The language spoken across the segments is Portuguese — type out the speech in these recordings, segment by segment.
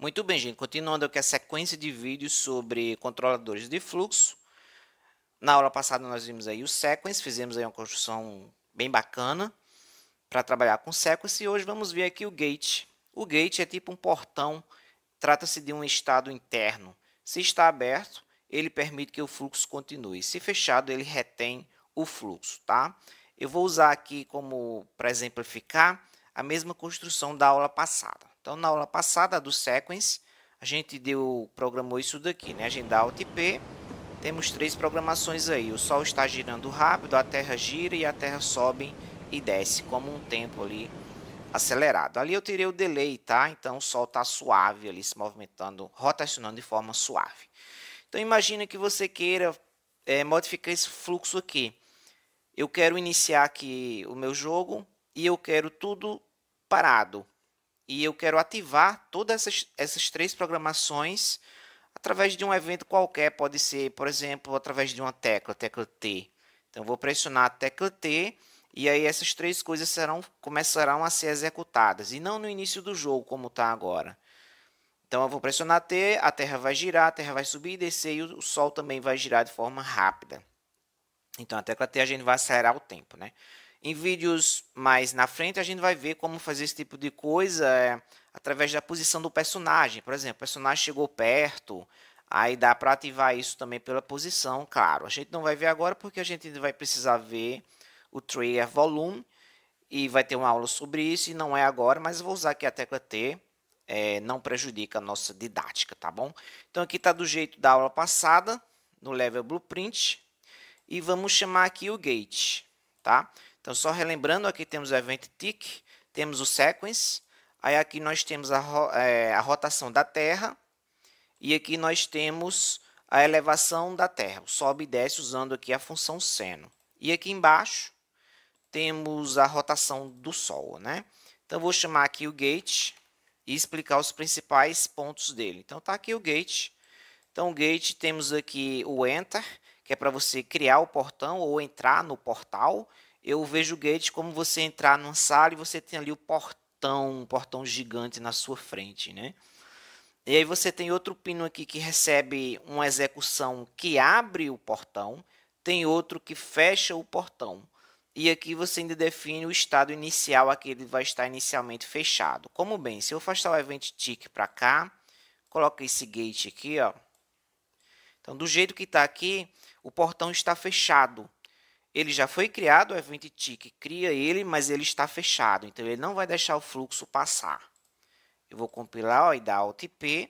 Muito bem, gente. Continuando aqui a sequência de vídeos sobre controladores de fluxo. Na aula passada nós vimos aí o sequence, fizemos aí uma construção bem bacana para trabalhar com sequence. E hoje vamos ver aqui o gate. O gate é tipo um portão, trata-se de um estado interno. Se está aberto, ele permite que o fluxo continue. Se fechado, ele retém o fluxo, tá? Eu vou usar aqui como para exemplificar a mesma construção da aula passada. Então, na aula passada do sequence, a gente deu, programou isso daqui, né? Agenda gente dá Alt P, temos três programações aí. O Sol está girando rápido, a Terra gira e a Terra sobe e desce, como um tempo ali acelerado. Ali eu tirei o delay, tá? Então o Sol está suave ali, se movimentando, rotacionando de forma suave. Então imagina que você queira é, modificar esse fluxo aqui. Eu quero iniciar aqui o meu jogo e eu quero tudo parado e eu quero ativar todas essas, essas três programações através de um evento qualquer, pode ser, por exemplo, através de uma tecla, tecla T. Então, vou pressionar a tecla T e aí essas três coisas serão, começarão a ser executadas, e não no início do jogo, como está agora. Então, eu vou pressionar T, a Terra vai girar, a Terra vai subir e descer, e o Sol também vai girar de forma rápida. Então, a tecla T a gente vai acelerar o tempo, né? Em vídeos mais na frente, a gente vai ver como fazer esse tipo de coisa é, através da posição do personagem. Por exemplo, o personagem chegou perto, aí dá para ativar isso também pela posição, claro. A gente não vai ver agora porque a gente vai precisar ver o trigger volume e vai ter uma aula sobre isso e não é agora, mas vou usar aqui a tecla T, é, não prejudica a nossa didática, tá bom? Então aqui está do jeito da aula passada, no level blueprint, e vamos chamar aqui o gate, Tá? Então, só relembrando, aqui temos o event tick, temos o sequence, aí aqui nós temos a, ro é, a rotação da Terra, e aqui nós temos a elevação da Terra, sobe e desce usando aqui a função seno. E aqui embaixo temos a rotação do Sol, né? Então, vou chamar aqui o gate e explicar os principais pontos dele. Então, está aqui o gate. Então, o gate temos aqui o enter, que é para você criar o portão ou entrar no portal eu vejo o gate como você entrar numa sala e você tem ali o portão, um portão gigante na sua frente, né? E aí você tem outro pino aqui que recebe uma execução que abre o portão, tem outro que fecha o portão. E aqui você ainda define o estado inicial a que ele vai estar inicialmente fechado. Como bem, se eu afastar o event tick para cá, coloca esse gate aqui, ó. Então, do jeito que está aqui, o portão está fechado ele já foi criado, o event tick cria ele, mas ele está fechado, então ele não vai deixar o fluxo passar. Eu vou compilar ó, e dar Alt P,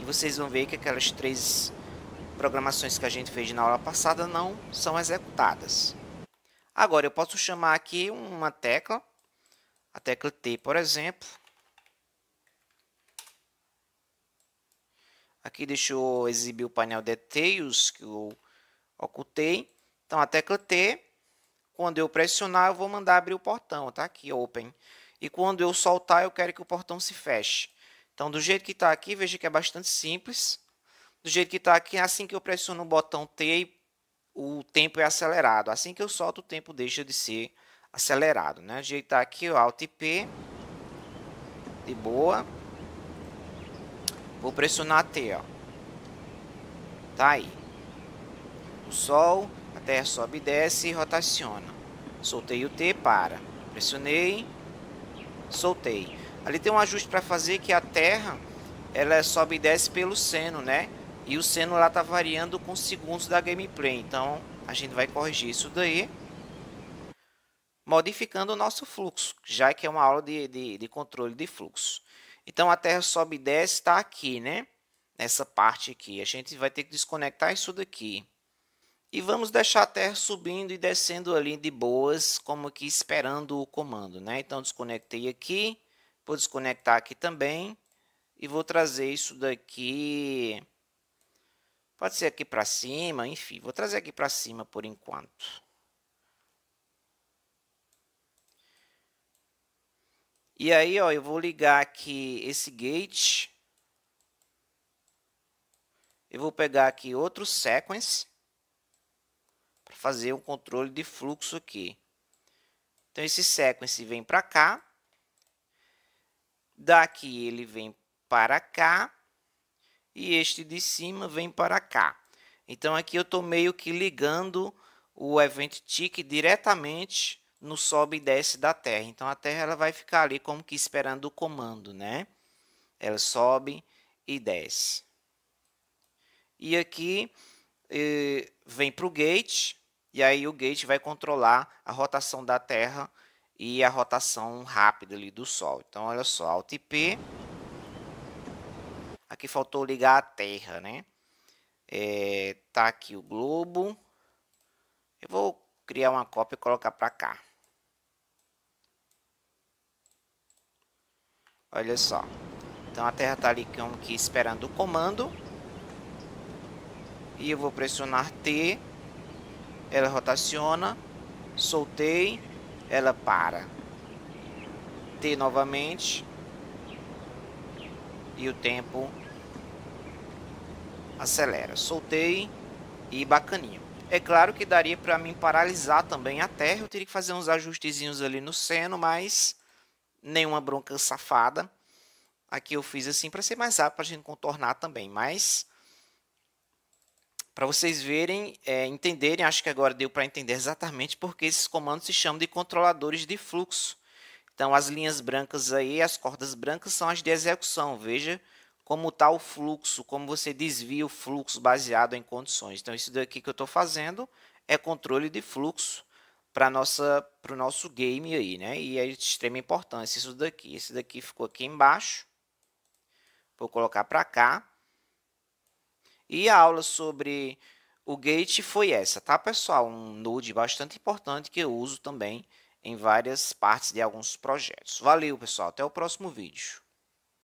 e vocês vão ver que aquelas três programações que a gente fez na aula passada não são executadas. Agora, eu posso chamar aqui uma tecla, a tecla T, por exemplo. Aqui deixa eu exibir o painel Details, que eu ocultei. Então, a tecla T, quando eu pressionar, eu vou mandar abrir o portão, tá? Aqui, open. E quando eu soltar, eu quero que o portão se feche. Então, do jeito que está aqui, veja que é bastante simples. Do jeito que está aqui, assim que eu pressiono o botão T, o tempo é acelerado. Assim que eu solto, o tempo deixa de ser acelerado. Né? Do jeito que está aqui, ó, Alt P, de boa. Vou pressionar T, ó. Tá aí. O sol a terra sobe e desce e rotaciona. Soltei o T, para. Pressionei, soltei. Ali tem um ajuste para fazer que a terra ela sobe e desce pelo seno, né? E o seno lá tá variando com segundos da gameplay. Então a gente vai corrigir isso daí, modificando o nosso fluxo, já que é uma aula de, de, de controle de fluxo. Então a terra sobe e desce está aqui, né? Nessa parte aqui. A gente vai ter que desconectar isso daqui. E vamos deixar a terra subindo e descendo ali de boas, como que esperando o comando, né? Então, desconectei aqui, vou desconectar aqui também. E vou trazer isso daqui, pode ser aqui para cima, enfim, vou trazer aqui para cima por enquanto. E aí, ó, eu vou ligar aqui esse gate. Eu vou pegar aqui outro sequence para fazer um controle de fluxo aqui. Então esse sequence vem para cá. Daqui ele vem para cá. E este de cima vem para cá. Então aqui eu estou meio que ligando o event tick diretamente no sobe e desce da Terra. Então a Terra ela vai ficar ali como que esperando o comando, né? Ela sobe e desce. E aqui eh, vem para o gate, e aí o gate vai controlar a rotação da Terra e a rotação rápida ali do Sol. Então, olha só, Alt P. Aqui faltou ligar a Terra, né? É, tá aqui o globo. Eu vou criar uma cópia e colocar para cá. Olha só. Então a Terra tá ali como que esperando o comando. E eu vou pressionar T ela rotaciona, soltei, ela para. T novamente. E o tempo acelera. Soltei e bacaninho. É claro que daria para mim paralisar também a terra. Eu teria que fazer uns ajustezinhos ali no seno, mas nenhuma bronca safada. Aqui eu fiz assim para ser mais rápido, para a gente contornar também. Mas para vocês verem, é, entenderem, acho que agora deu para entender exatamente porque esses comandos se chamam de controladores de fluxo. Então, as linhas brancas aí, as cordas brancas são as de execução. Veja como está o fluxo, como você desvia o fluxo baseado em condições. Então, isso daqui que eu estou fazendo é controle de fluxo para nossa para o nosso game aí, né? E é de extrema importância isso daqui. Esse daqui ficou aqui embaixo. Vou colocar para cá. E a aula sobre o gate foi essa, tá, pessoal? Um node bastante importante que eu uso também em várias partes de alguns projetos. Valeu, pessoal. Até o próximo vídeo.